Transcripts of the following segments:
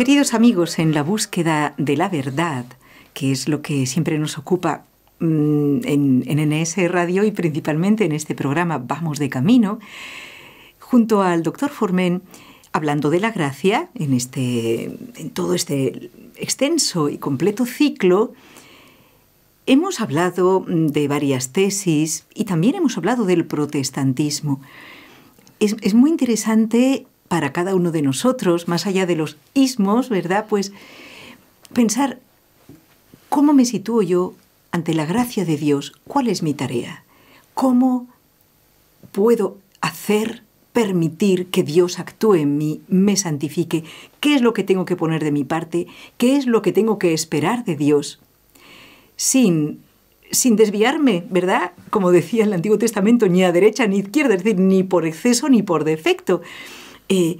Queridos amigos, en la búsqueda de la verdad, que es lo que siempre nos ocupa mm, en, NS Radio y principalmente en este programa Vamos de Camino, junto al doctor Formen, hablando de la gracia, en, este, en todo este extenso y completo ciclo, hemos hablado mm, de varias tesis y también hemos hablado del protestantismo. Es, es muy interesante para cada uno de nosotros, más allá de los ismos, ¿verdad? Pues pensar cómo me sitúo yo ante la gracia de Dios, cuál es mi tarea, cómo puedo hacer, permitir que Dios actúe en mí, me santifique, qué es lo que tengo que poner de mi parte, qué es lo que tengo que esperar de Dios, sin sin desviarme, ¿verdad? Como decía el Antiguo Testamento, ni a derecha ni a izquierda, es decir, ni por exceso ni por defecto, eh,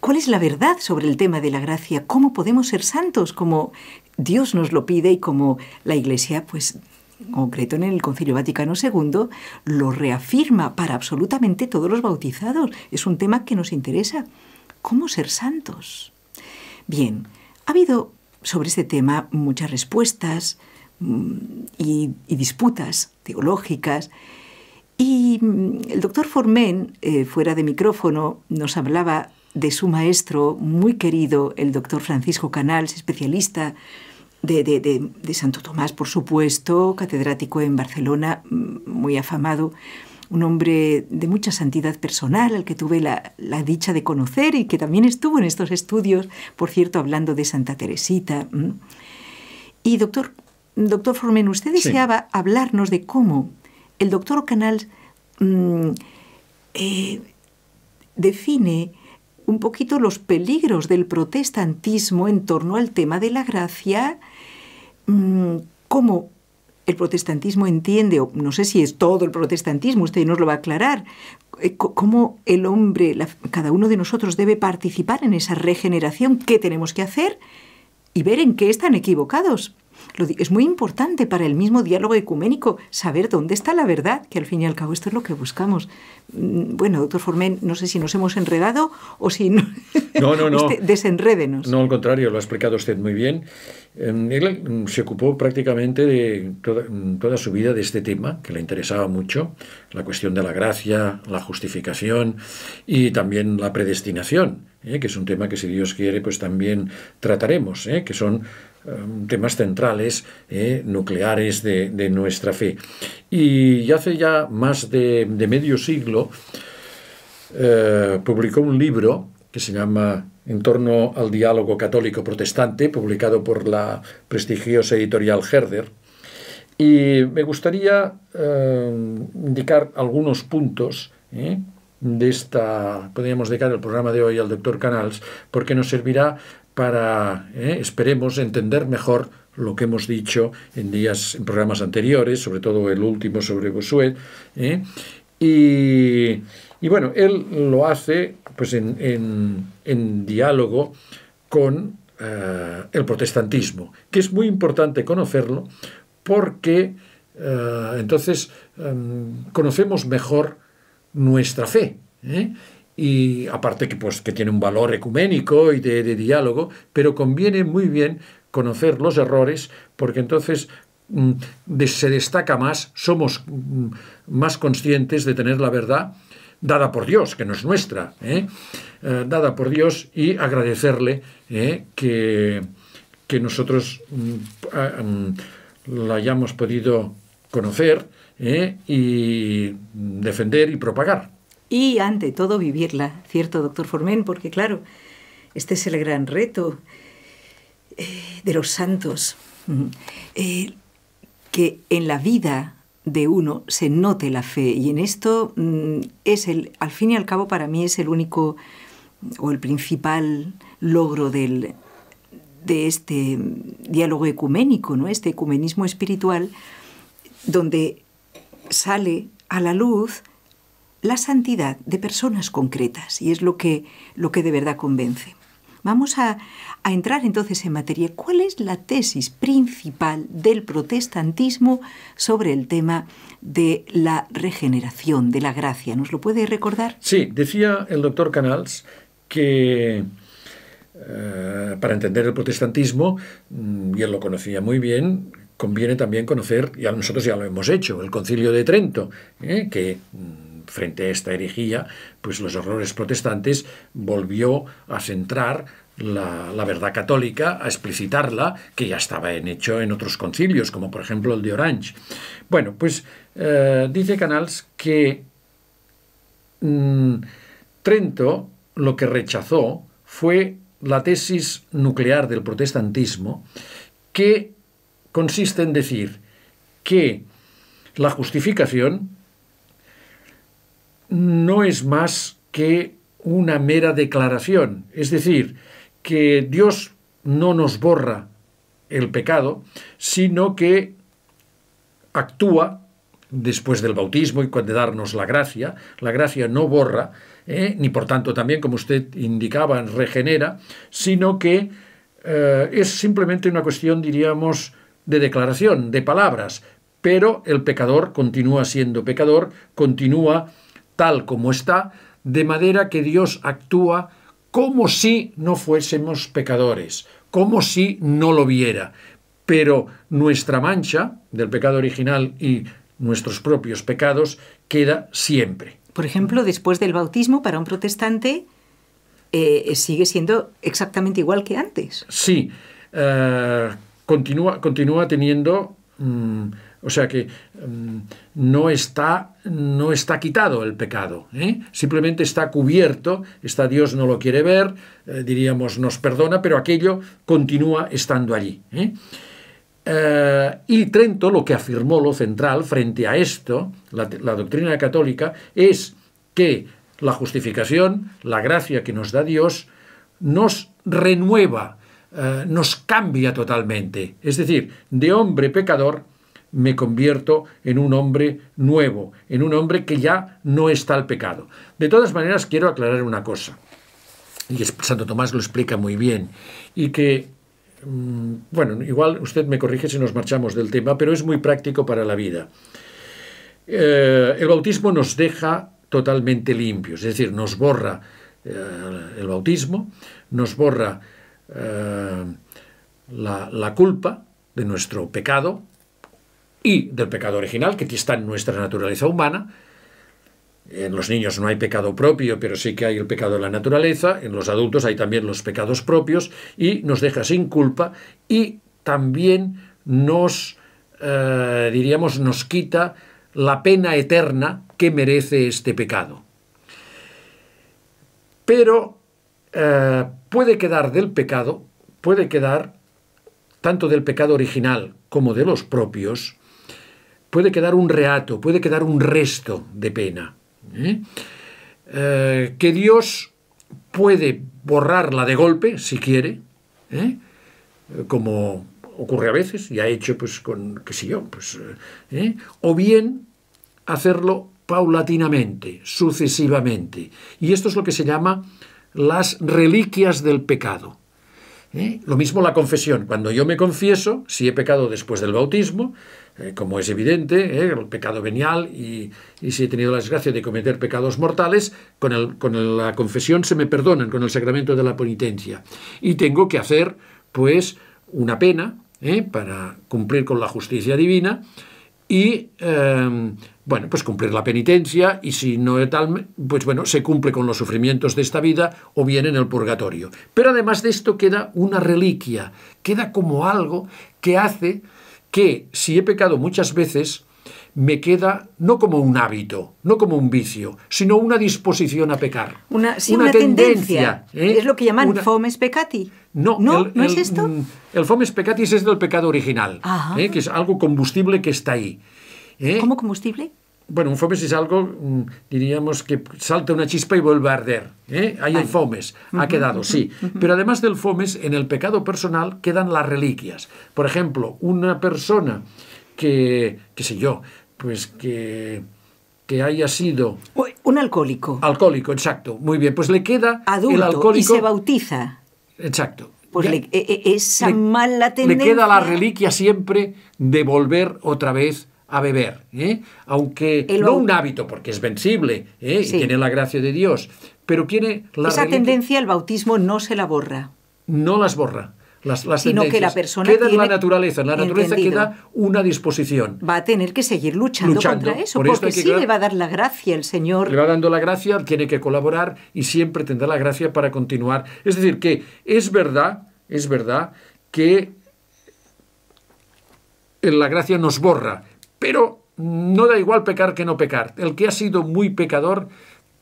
¿Cuál es la verdad sobre el tema de la gracia? ¿Cómo podemos ser santos como Dios nos lo pide y como la Iglesia, pues en concreto en el Concilio Vaticano II, lo reafirma para absolutamente todos los bautizados? Es un tema que nos interesa. ¿Cómo ser santos? Bien, ha habido sobre este tema muchas respuestas mm, y disputas teológicas y mm, el doctor Formen, eh, fuera de micrófono, nos hablaba de su maestro muy querido, el doctor Francisco Canals, especialista de, Santo Tomás, por supuesto, catedrático en Barcelona, mm, muy afamado, un hombre de mucha santidad personal, al que tuve la, dicha de conocer y que también estuvo en estos estudios, por cierto, hablando de Santa Teresita. Mm. Y doctor, doctor Formen, usted deseaba hablarnos de cómo el doctor Canals Mm, eh, define un poquito los peligros del protestantismo en torno al tema de la gracia, mm, cómo el protestantismo entiende, o no sé si es todo el protestantismo, usted nos lo va a aclarar, eh, cómo el hombre, cada uno de nosotros debe participar en esa regeneración, qué tenemos que hacer y ver en qué están equivocados es muy importante para el mismo diálogo ecuménico saber dónde está la verdad, que al fin y al cabo esto es lo que buscamos. Mm, bueno, doctor Formen, no sé si nos hemos enredado o si no. No, no, este, desenrédenos. No, al contrario, lo ha explicado usted muy bien. Em, él em, se ocupó prácticamente de em, toda, su vida de este tema, que le interesaba mucho, la cuestión de la gracia, la justificación y también la predestinación, ¿eh? que es un tema que si Dios quiere, pues también trataremos, ¿eh? que son Em, temas centrales eh, nucleares de, nuestra fe. Y hace ya más de, medio siglo eh, publicó un libro que se llama En torno al diálogo católico-protestante, publicado por la prestigiosa editorial Herder. Y me gustaría em, indicar algunos puntos eh, de esta, podríamos dedicar el programa de hoy al doctor Canals, porque nos servirá para, eh, esperemos, entender mejor lo que hemos dicho en días, en programas anteriores, sobre todo el último sobre Bosuet. Eh, y, bueno, él lo hace pues en, en, diálogo con eh, el protestantismo, que es muy importante conocerlo porque entonces em, conocemos mejor nuestra fe y aparte que, pues, que tiene un valor ecuménico y de, diálogo, pero conviene muy bien conocer los errores porque entonces mm, se destaca más, somos mm, más conscientes de tener la verdad dada por Dios, que no es nuestra, ¿eh? Eh, dada por Dios y agradecerle ¿eh? que, que, nosotros mm, la hayamos podido conocer y defender y propagar y ante todo vivirla, ¿cierto, doctor Formen? Porque claro, este es el gran reto eh, de los santos, eh, que en la vida de uno se note la fe y en esto mm, es el, al fin y al cabo para mí es el único o el principal logro del, de este diálogo ecuménico, ¿no? este ecumenismo espiritual, donde sale a la luz la santidad de personas concretas y es lo que, lo que de verdad convence. Vamos a, a, entrar entonces en materia. ¿Cuál es la tesis principal del protestantismo sobre el tema de la regeneración, de la gracia? ¿Nos lo puede recordar? Sí, decía el doctor Canals que eh, para entender el protestantismo, mm, y él lo conocía muy bien, conviene también conocer, y a nosotros ya lo hemos hecho, el concilio de Trento, ¿eh? que mm, frente a esta herejía, pues los errores protestantes, volvió a centrar la, verdad católica, a explicitarla, que ya estaba en hecho en otros concilios, como por ejemplo el de Orange. Bueno, pues eh, dice Canals que mm, Trento lo que rechazó fue la tesis nuclear del protestantismo, que consiste en decir que la justificación no es más que una mera declaración, es decir, que Dios no nos borra el pecado, sino que actúa después del bautismo y cuando darnos la gracia, la gracia no borra, ¿eh? ni por tanto también, como usted indicaba, regenera, sino que eh, es simplemente una cuestión, diríamos, de declaración, de palabras, pero el pecador continúa siendo pecador, continúa tal como está, de manera que Dios actúa como si no fuésemos pecadores, como si no lo viera. Pero nuestra mancha del pecado original y nuestros propios pecados queda siempre. Por ejemplo, después del bautismo, para un protestante, eh, eh, sigue siendo exactamente igual que antes. Sí, eh, continúa, continúa, teniendo... Mm, o sea que mm, no, está, no está quitado el pecado, ¿eh? simplemente está cubierto, está Dios no lo quiere ver, eh, diríamos nos perdona, pero aquello continúa estando allí. ¿eh? y Trento lo que afirmó lo central frente a esto, la doctrina católica, es que la justificación, la gracia que nos da Dios, nos renueva, nos cambia totalmente. Es decir, de hombre pecador me convierto en un hombre nuevo, en un hombre que ya no está al pecado. De todas maneras, quiero aclarar una cosa, y Santo Tomás lo explica muy bien, y que, mm, bueno, igual usted me corrige si nos marchamos del tema, pero es muy práctico para la vida. Eh, el bautismo nos deja totalmente limpios, es decir, nos borra eh, el bautismo, nos borra eh, la culpa de nuestro pecado, y del pecado original, que está en nuestra naturaleza humana. En los niños no hay pecado propio, pero sí que hay el pecado de la naturaleza. En los adultos hay también los pecados propios y nos deja sin culpa y también nos, eh, diríamos, nos quita la pena eterna que merece este pecado. Pero eh, puede quedar del pecado, puede quedar tanto del pecado original como de los propios, puede quedar un reato, puede quedar un resto de pena. ¿eh? Eh, que Dios puede borrarla de golpe, si quiere, ¿eh? como ocurre a veces, y ha hecho pues con, qué sé yo, pues, o bien hacerlo paulatinamente, sucesivamente. Y esto es lo que se llama las reliquias del pecado. Lo mismo la confesión. Cuando yo me confieso, si he pecado después del bautismo, eh, como es evidente, eh, el pecado venial y, si he tenido la desgracia de cometer pecados mortales, con, la confesión se me perdonan, con el sacramento de la penitencia. Y tengo que hacer, pues, una pena eh, para cumplir con la justicia divina y, em, bueno, pues cumplir la penitencia y si no es tal, pues bueno, se cumple con los sufrimientos de esta vida o bien en el purgatorio. Pero además de esto queda una reliquia, queda como algo que hace que si he pecado muchas veces, me queda no como un hábito, no como un vicio, sino una disposición a pecar. Una, tendencia. ¿eh? Es lo que llaman fomes peccati. No, ¿No, es esto? Mm, el fomes peccati es del pecado original, ¿eh? que es algo combustible que está ahí. ¿eh? ¿Cómo combustible? bueno, un fomes es algo, mm, diríamos que salta una chispa y vuelve a arder. ¿eh? Hay el fomes, ha quedado, sí. Pero además del fomes, en el pecado personal quedan las reliquias. Por ejemplo, una persona que, qué sé yo, pues que que haya sido... Un alcohólico. Alcohólico, exacto. Muy bien, pues le queda el alcohólico... y se bautiza. Exacto. Pues le, e, e, esa mala Le queda la reliquia siempre de volver otra vez a beber, ¿eh? aunque no un hábito porque es vencible ¿eh? y tiene la gracia de Dios, pero tiene la esa tendencia el bautismo no se la borra, no las borra. Las, sino que la persona queda en la naturaleza, en la naturaleza queda una disposición. Va a tener que seguir luchando, contra eso, porque sí le va a dar la gracia el Señor. Le va dando la gracia, tiene que colaborar y siempre tendrá la gracia para continuar. Es decir, que es verdad, es verdad que la gracia nos borra pero no da igual pecar que no pecar. El que ha sido muy pecador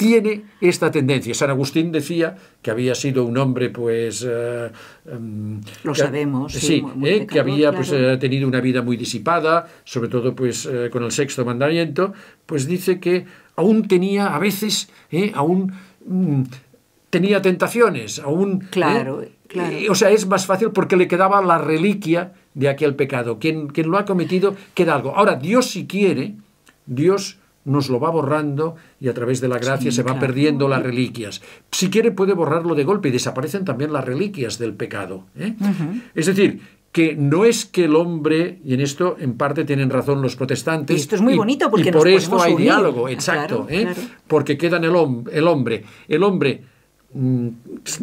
tiene esta tendencia. San Agustín decía que había sido un hombre, pues... Eh, em, Lo sabemos. Sí, eh, que había pues, eh, tenido una vida muy disipada, sobre todo pues con el sexto mandamiento, pues dice que aún tenía, a veces, aún mm, tenía tentaciones, aún... Claro, claro. o sea, es más fácil porque le quedaba la reliquia de aquel pecado. Quien, lo ha cometido queda algo. Ahora, Dios si quiere, Dios nos lo va borrando y a través de la gracia se van perdiendo las reliquias. Si quiere puede borrarlo de golpe y desaparecen también las reliquias del pecado. ¿eh? Es decir, que no es que el hombre, y en esto en parte tienen razón los protestantes. Y esto es muy bonito porque por esto hay diálogo, ah, exacto, ¿eh? porque queda el hombre. El hombre Mm,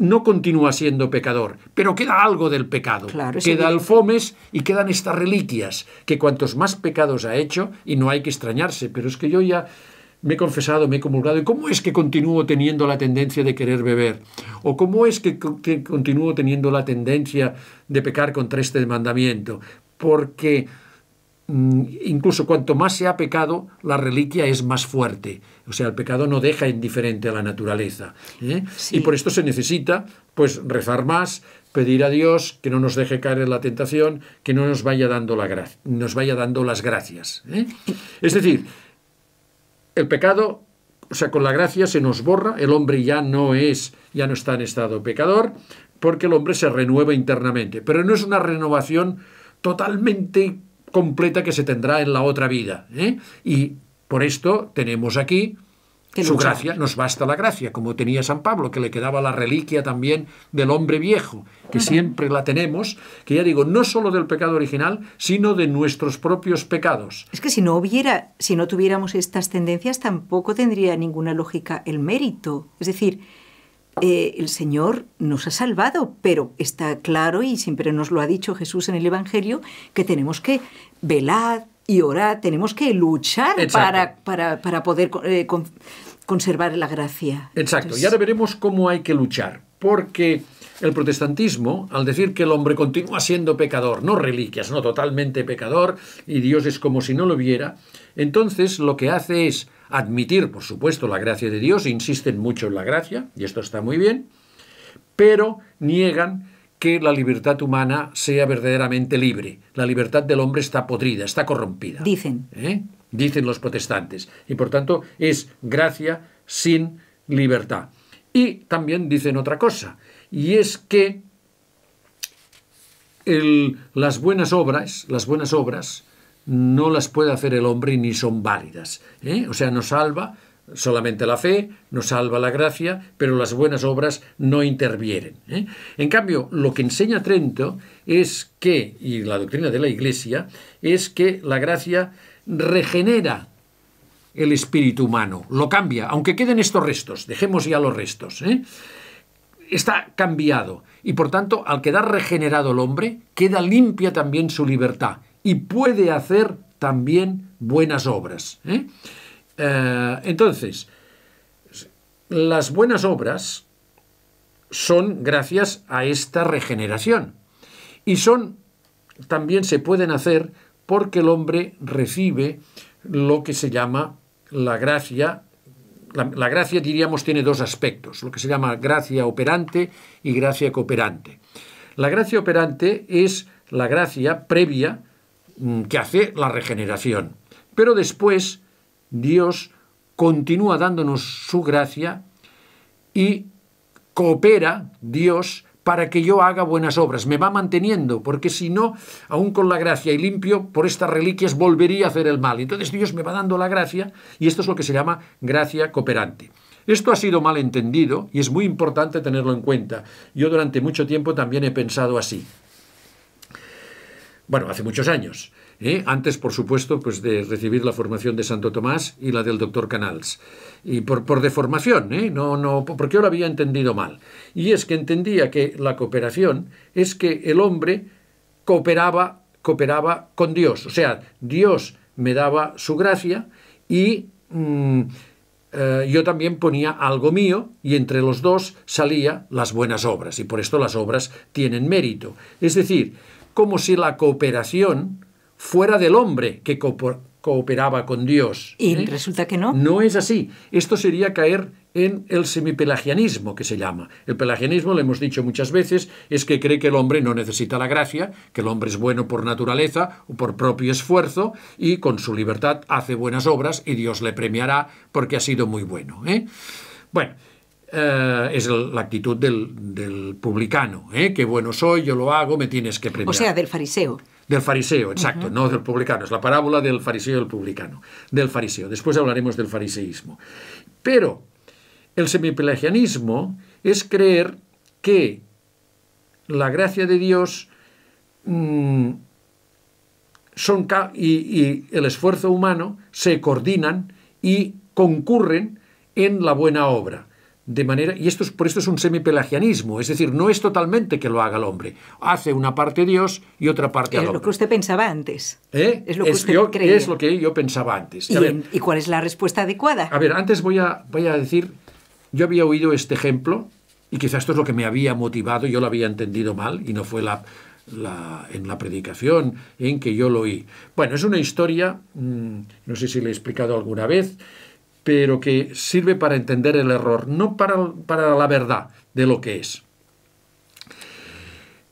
no continúa siendo pecador, pero queda algo del pecado. queda alfomes y quedan estas reliquias, que cuantos más pecados ha hecho, y no hay que extrañarse, pero es que yo ya me he confesado, me he comulgado, ¿y cómo es que continúo teniendo la tendencia de querer beber? ¿O cómo es que, que continúo teniendo la tendencia de pecar contra este mandamiento? Porque Mm, incluso cuanto más se ha pecado, la reliquia es más fuerte. O sea, el pecado no deja indiferente a la naturaleza. ¿eh? Y por esto se necesita pues rezar más, pedir a Dios que no nos deje caer en la tentación, que no nos vaya dando, las gracias. ¿eh? Es decir, el pecado, o sea, con la gracia se nos borra, el hombre ya no es, ya no está en estado pecador, porque el hombre se renueva internamente. Pero no es una renovación totalmente completa que se tendrá en la otra vida. ¿eh? Y por esto tenemos aquí su gracia, nos basta la gracia, como tenía San Pablo, que le quedaba la reliquia también del hombre viejo, que siempre la tenemos, que ya digo, no solo del pecado original, sino de nuestros propios pecados. Es que si no hubiera, si no tuviéramos estas tendencias, tampoco tendría ninguna lógica el mérito. Es decir, eh, el Señor nos ha salvado, pero está claro y siempre nos lo ha dicho Jesús en el Evangelio que tenemos que velar y orar, tenemos que luchar para, para, poder eh, conservar la gracia. Exacto, y ahora veremos cómo hay que luchar, porque el protestantismo, al decir que el hombre continúa siendo pecador, no reliquias, no totalmente pecador, y Dios es como si no lo viera, entonces lo que hace es admitir, por supuesto, la gracia de Dios, insisten mucho en la gracia, y esto está muy bien, pero niegan que la libertad humana sea verdaderamente libre. La libertad del hombre está podrida, está corrompida. Dicen. ¿Eh? Dicen los protestantes. Y por tanto es gracia sin libertad. Y también dicen otra cosa, y es que las buenas obras, las buenas obras no las puede hacer el hombre ni son válidas. ¿eh? O sea, nos salva solamente la fe, nos salva la gracia, pero las buenas obras no intervienen. ¿eh? En cambio, lo que enseña Trento es que, y la doctrina de la Iglesia, es que la gracia regenera el espíritu humano, lo cambia, aunque queden estos restos, dejemos ya los restos. ¿eh? Está cambiado y por tanto, al quedar regenerado el hombre, queda limpia también su libertad y puede hacer también buenas obras. ¿eh? Eh, entonces, las buenas obras son gracias a esta regeneración y son también se pueden hacer porque el hombre recibe lo que se llama la gracia. la gracia, diríamos, tiene dos aspectos, lo que se llama gracia operante y gracia cooperante. La gracia operante es la gracia previa Mm, que hace la regeneración. Pero después Dios continúa dándonos su gracia y coopera Dios para que yo haga buenas obras, me va manteniendo, porque si no, aún con la gracia y limpio por estas reliquias, volvería a hacer el mal. Entonces Dios me va dando la gracia y esto es lo que se llama gracia cooperante. Esto ha sido mal entendido y es muy importante tenerlo en cuenta. Yo durante mucho tiempo también he pensado así bueno, hace muchos años. ¿eh? Antes, por supuesto, pues de recibir la formación de Santo Tomás y la del doctor Canals. Y por, deformación, ¿eh? no, no, porque yo lo había entendido mal. Y es que entendía que la cooperación es que el hombre cooperaba, cooperaba con Dios. O sea, Dios me daba su gracia y mm, eh, yo también ponía algo mío y entre los dos salía las buenas obras. Y por esto las obras tienen mérito. Es decir, como si la cooperación fuera del hombre que cooperaba con Dios. Y ¿eh? resulta que no. No es así. Esto sería caer en el semipelagianismo que se llama. El pelagianismo, le hemos dicho muchas veces, es que cree que el hombre no necesita la gracia, que el hombre es bueno por naturaleza o por propio esfuerzo y con su libertad hace buenas obras y Dios le premiará porque ha sido muy bueno. ¿eh? Bueno, es eh, la actitud del, publicano, eh? que bueno soy, yo lo hago, me tienes que premiar. O sea, del fariseo. Del fariseo, exacto, no del publicano, es la parábola del fariseo y del publicano, del fariseo. Después hablaremos del fariseísmo. Pero el semipelagianismo es creer que la gracia de Dios mm, son y el esfuerzo humano se coordinan y concurren en la buena obra de manera, y esto es, por esto es un semipelagianismo, es decir, no es totalmente que lo haga el hombre, hace una parte Dios y otra parte el al hombre. Es lo que usted pensaba antes. ¿Eh? Es lo que yo, lo que yo pensaba antes. ¿Y, cuál es la respuesta adecuada? A ver, antes voy a, voy a decir, yo había oído este ejemplo y quizás esto es lo que me había motivado, yo lo había entendido mal y no fue la, en la predicación en que yo lo oí. Bueno, es una historia, mm, no sé si le he explicado alguna vez, pero que sirve para entender el error, no para, para la verdad de lo que es.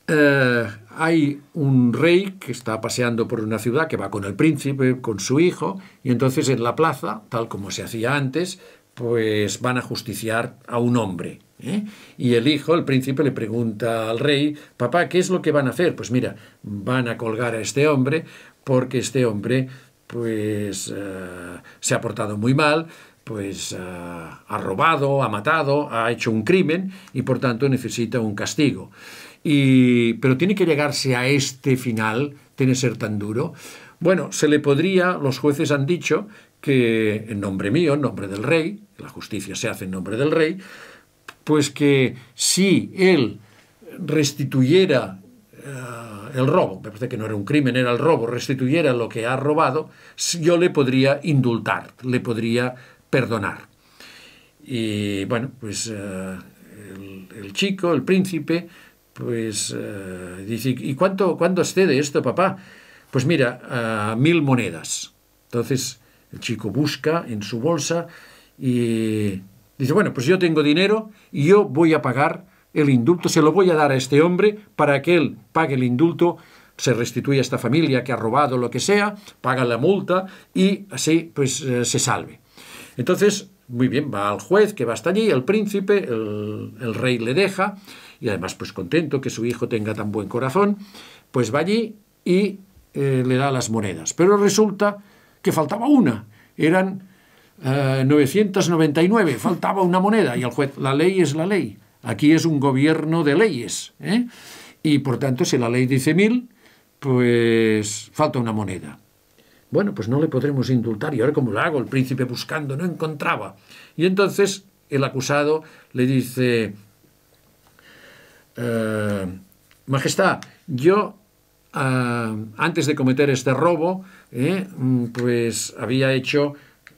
Eh, hay un rey que está paseando por una ciudad, que va con el príncipe, con su hijo, y entonces en la plaza, tal como se hacía antes, pues van a justiciar a un hombre. ¿eh? Y el hijo, el príncipe, le pregunta al rey, papá, ¿qué es lo que van a hacer? Pues mira, van a colgar a este hombre porque este hombre pues eh, se ha portado muy mal, pues eh, ha robado, ha matado, ha hecho un crimen y por tanto necesita un castigo. pero tiene que llegarse a este final, tiene que ser tan duro. Bueno, se le podría, los jueces han dicho que en nombre mío, en nombre del rey, la justicia se hace en nombre del rey, pues que si él restituyera eh, el robo, me parece que no era un crimen, era el robo, restituyera lo que ha robado, yo le podría indultar, le podría perdonar. Y bueno, pues eh, el, chico, el príncipe, pues eh, dice, ¿y cuánto, cuánto excede esto, papá? Pues mira, mil monedas. Entonces el chico busca en su bolsa y dice, bueno, pues yo tengo dinero y yo voy a pagar el indulto, se lo voy a dar a este hombre para que él pague el indulto, se restituya a esta familia que ha robado lo que sea, paga la multa y así pues eh, se salve. Entonces, muy bien, va al juez que va hasta allí, el príncipe, el, rey le deja y además pues contento que su hijo tenga tan buen corazón, pues va allí y eh, le da las monedas. Pero resulta que faltaba una, eran 999, eh, faltaba una moneda y el juez, la ley es la ley. Aquí es un gobierno de leyes. ¿eh? Y por tanto, si la ley dice mil, pues falta una moneda. Bueno, pues no le podremos indultar. ¿Y ahora cómo lo hago? El príncipe buscando no encontraba. Y entonces el acusado le dice, eh, Majestad, yo ah, antes de cometer este robo, ¿eh? mm, pues había hecho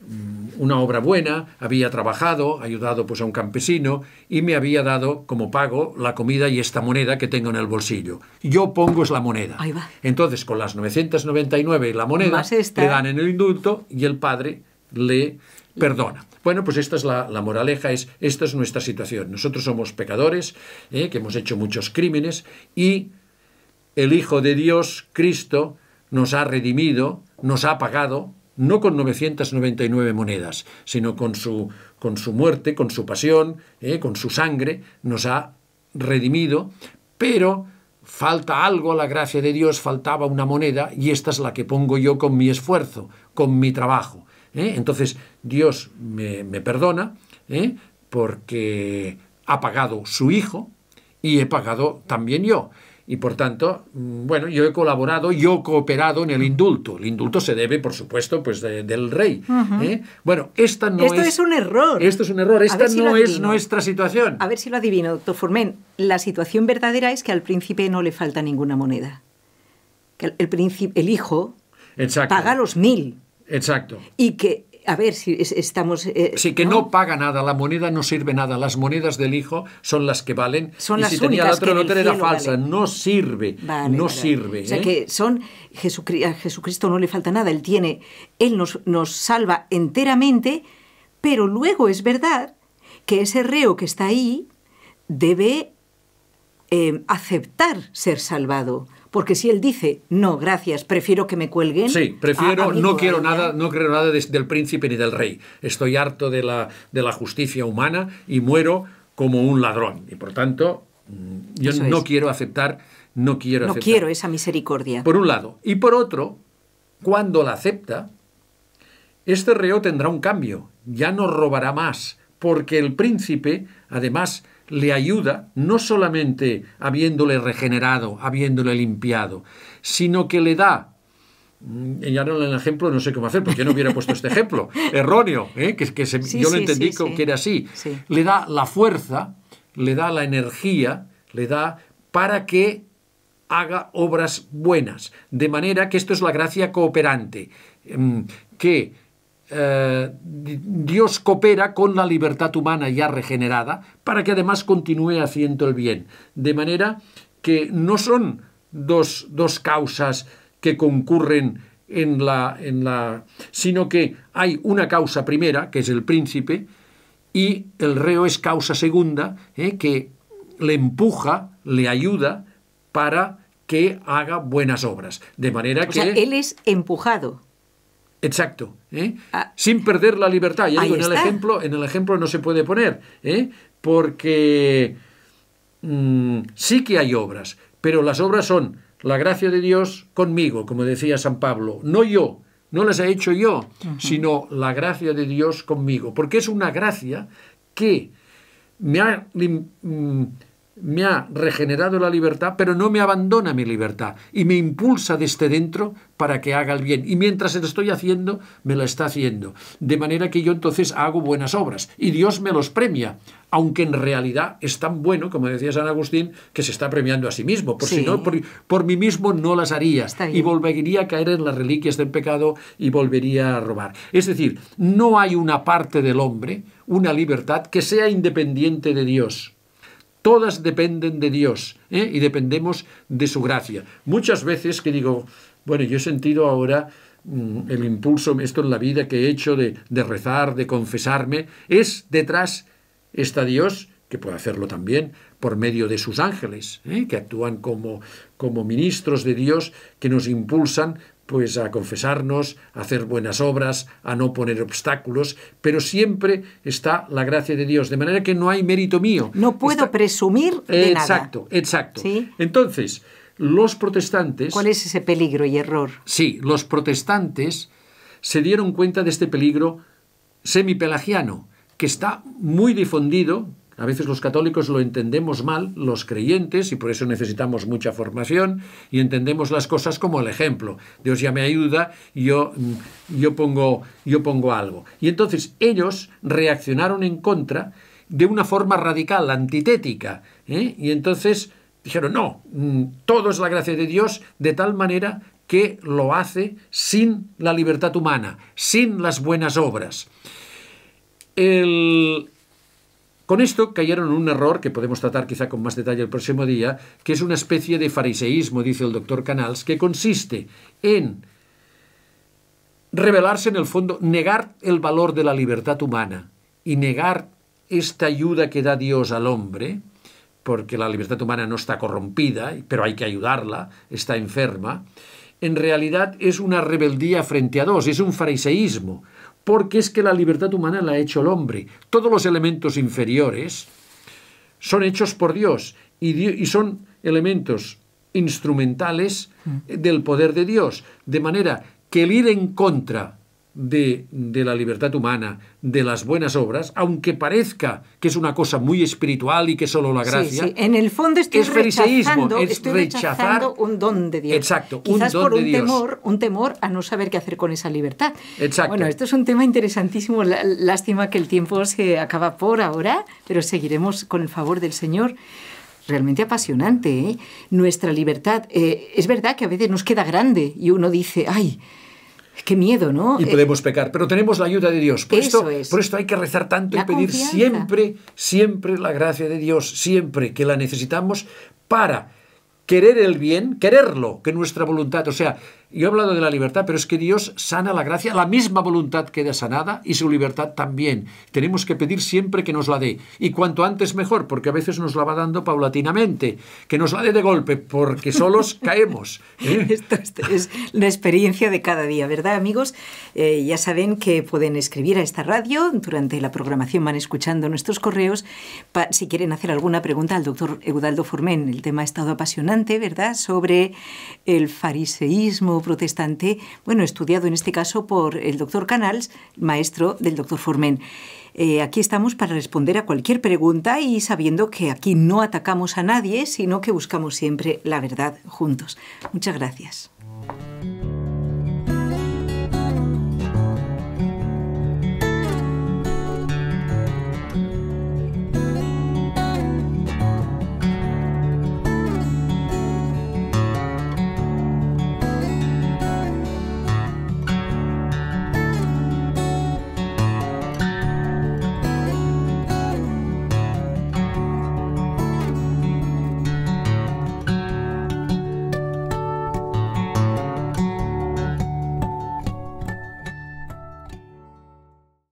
Mm, una obra buena, había trabajado, ayudado pues a un campesino y me había dado como pago la comida y esta moneda que tengo en el bolsillo. Yo pongo es la moneda. Entonces con las 999 y la moneda le dan en el indulto y el padre le perdona. Bueno, pues esta es la, moraleja, es, esta es nuestra situación. Nosotros somos pecadores, ¿eh? que hemos hecho muchos crímenes, y el Hijo de Dios, Cristo, nos ha redimido, nos ha pagado no con 999 monedas, sino con su, con su muerte, con su pasión, eh, con su sangre, nos ha redimido, pero falta algo a la gracia de Dios, faltaba una moneda y esta es la que pongo yo con mi esfuerzo, con mi trabajo. Eh. Entonces Dios me, perdona eh, porque ha pagado su Hijo y he pagado también yo. Y por tanto, mm, bueno, yo he colaborado, yo he cooperado en el indulto. El indulto se debe, por supuesto, pues del rey. ¿eh? Bueno, esta no es... Esto es un error. Esto es un error. Esta no es nuestra situación. A ver si lo adivino, doctor Formen. La situación verdadera es que al príncipe no le falta ninguna moneda. Que el, príncipe, el hijo paga los mil. Exacto. Y que a ver si estamos... Eh, sí, que ¿no? paga nada, la moneda no sirve nada, las monedas del hijo son las que valen. Son las si tenía la falsa, no sirve, no sirve. O sea, ¿eh? que son, a Jesucristo no le falta nada, Él tiene, Él nos, nos salva enteramente, pero luego es verdad que ese reo que está ahí debe eh, aceptar ser salvado. Porque si él dice, no, gracias, prefiero que me cuelguen. Sí, prefiero, no quiero nada, no quiero nada del príncipe ni del rey. Estoy harto de la, de la justicia humana y muero como un ladrón. Y por tanto, mm, yo no quiero aceptar, no quiero no quiero esa misericordia. Por un lado. Y por otro, cuando la acepta, este reo tendrá un cambio. Ya no robará más. Porque el príncipe, además, le ayuda no solamente habiéndole regenerado, habiéndole limpiado, sino que le da ya no en el ejemplo no sé cómo hacer, porque yo no hubiera puesto este ejemplo, erróneo, ¿eh? que, que yo lo entendí que era así. Le da la fuerza, le da la energía, le da para que haga obras buenas. De manera que esto es la gracia cooperante, mm, que eh, Dios coopera con la libertad humana ya regenerada para que además continúe haciendo el bien. De manera que no son dos, causas que concurren en la, en la... sino que hay una causa primera, que es el príncipe, y el reo es causa segunda, eh, que le empuja, le ayuda para que haga buenas obras. De manera o que... Sea, él es empujado. Exacto. ¿eh? Ah. Sin perder la libertad. Y en el, ejemplo, en el ejemplo no se puede poner, ¿eh? porque mm, sí que hay obras, pero las obras son la gracia de Dios conmigo, como decía San Pablo, no yo, no las he hecho yo, sino la gracia de Dios conmigo, porque es una gracia que me ha... Mm, me ha regenerado la libertad, pero no me abandona mi libertad y me impulsa desde dentro para que haga el bien. Y mientras lo estoy haciendo, me la está haciendo. De manera que yo entonces hago buenas obras y Dios me los premia, aunque en realidad es tan bueno, como decía San Agustín, que se está premiando a sí mismo. Por si no, por, mí mismo no las haría y volvería a caer en las reliquias del pecado y volvería a robar. Es decir, no hay una parte del hombre, una libertad que sea independiente de Dios todas dependen de Dios ¿eh? y dependemos de su gracia. Muchas veces que digo, bueno, yo he sentido ahora mm, el impulso, esto en la vida que he hecho de, rezar, de confesarme, es detrás está Dios, que puede hacerlo también por medio de sus ángeles, ¿eh? que actúan como, como ministros de Dios, que nos impulsan pues a confesarnos, a hacer buenas obras, a no poner obstáculos, pero siempre está la gracia de Dios, de manera que no hay mérito mío. No puedo presumir de exacto, nada. Exacto, ¿Sí? Entonces, los protestantes... ¿Cuál es ese peligro y error? Sí, los protestantes se dieron cuenta de este peligro semipelagiano, que está muy difundido, a veces los católicos lo entendemos mal, los creyentes, y por eso necesitamos mucha formación, y entendemos las cosas como el ejemplo. Dios ya me ayuda, yo, mm, yo, pongo, yo pongo algo. Y entonces ellos reaccionaron en contra de una forma radical, antitética. ¿eh? Y entonces dijeron, no, mm, todo es la gracia de Dios de tal manera que lo hace sin la libertad humana, sin las buenas obras. El, con esto cayeron en un error que podemos tratar quizá con más detalle el próximo día, que es una especie de fariseísmo, dice el doctor Canals, que consiste en revelarse en el fondo, negar el valor de la libertad humana y negar esta ayuda que da Dios al hombre, porque la libertad humana no está corrompida, pero hay que ayudarla, está enferma, en realidad es una rebeldía frente a dos, es un fariseísmo porque es que la libertad humana la ha hecho el hombre. Todos los elementos inferiores son hechos por Dios y, son elementos instrumentales mm. del poder de Dios, de manera que el ir en contra de, la libertad humana, de las buenas obras, aunque parezca que es una cosa muy espiritual y que solo la gracia. Sí, sí. En el fondo estoy es fariseísmo, es estoy rechazar un don de Dios. Exacto, un don por un de temor, a no saber qué hacer con esa libertad. Exacto. Bueno, esto es un tema interesantísimo. Lástima que el tiempo se acaba por ahora, pero seguiremos con el favor del Señor realmente apasionante. ¿eh? Nuestra libertad, eh, es verdad que a veces nos queda grande y uno dice, ay, Qué miedo, ¿no? Y eh, podemos pecar, pero tenemos la ayuda de Dios. Por, esto, por hay que rezar tanto y pedir siempre, siempre la gracia de Dios, siempre que la necesitamos para querer el bien, quererlo, que nuestra voluntad, o sea, yo he hablado de la libertad, pero es que Dios sana la gracia, la misma voluntad queda sanada y su libertad también. Tenemos que pedir siempre que nos la dé. Y cuanto antes mejor, porque a veces nos la va dando paulatinamente. Que nos la dé de golpe, porque solos caemos. ¿eh? Esto, es la experiencia de cada día, ¿verdad, amigos? Eh, ya saben que pueden escribir a esta radio. Durante la programación van escuchando nuestros correos. si quieren hacer alguna pregunta al doctor Eudaldo Formen, el tema ha estado apasionante, ¿verdad? Sobre el fariseísmo protestante, bueno, estudiado en este caso por el doctor Canals, maestro del doctor Formen. Eh, aquí estamos para responder a cualquier pregunta y sabiendo que aquí no atacamos a nadie, sino que buscamos siempre la verdad juntos. Muchas gracias.